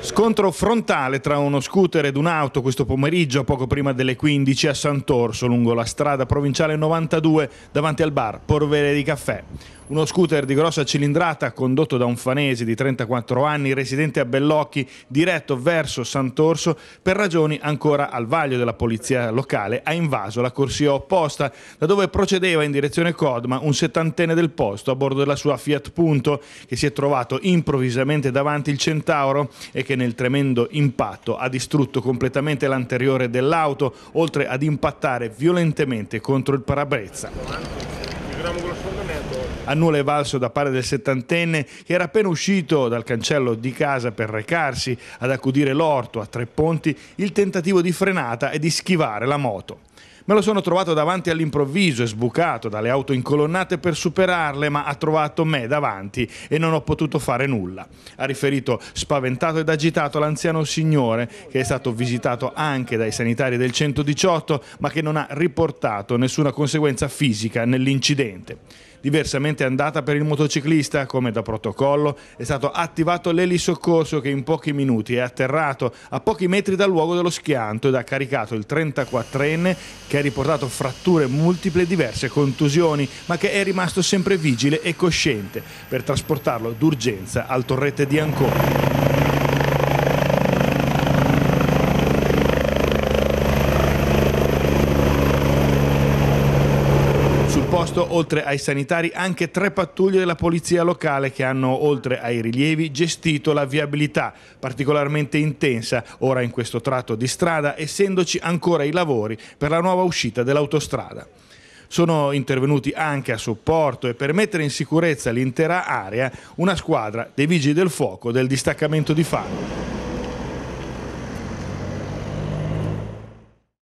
Scontro frontale tra uno scooter ed un'auto questo pomeriggio poco prima delle 15 a Sant'Orso lungo la strada provinciale 92 davanti al bar Porvere di Caffè uno scooter di grossa cilindrata condotto da un fanese di 34 anni residente a Bellocchi diretto verso Sant'Orso per ragioni ancora al vaglio della polizia locale ha invaso la corsia opposta da dove procedeva in direzione Codma un settantenne del posto a bordo della sua Fiat Punto che si è trovato improvvisamente davanti il Centauro e che nel tremendo impatto ha distrutto completamente l'anteriore dell'auto oltre ad impattare violentemente contro il parabrezza. A nulla è valso da parte del settantenne che era appena uscito dal cancello di casa per recarsi ad accudire l'orto a tre ponti il tentativo di frenata e di schivare la moto. Me lo sono trovato davanti all'improvviso e sbucato dalle auto incolonnate per superarle, ma ha trovato me davanti e non ho potuto fare nulla. Ha riferito spaventato ed agitato l'anziano signore che è stato visitato anche dai sanitari del 118 ma che non ha riportato nessuna conseguenza fisica nell'incidente. Diversamente andata per il motociclista, come da protocollo, è stato attivato l'elisoccorso che in pochi minuti è atterrato a pochi metri dal luogo dello schianto ed ha caricato il 34enne che ha riportato fratture multiple e diverse contusioni, ma che è rimasto sempre vigile e cosciente per trasportarlo d'urgenza al torrette di Ancona. posto, oltre ai sanitari, anche tre pattuglie della polizia locale che hanno, oltre ai rilievi, gestito la viabilità, particolarmente intensa ora in questo tratto di strada, essendoci ancora i lavori per la nuova uscita dell'autostrada sono intervenuti anche a supporto e per mettere in sicurezza l'intera area una squadra dei vigili del fuoco del distaccamento di Fano.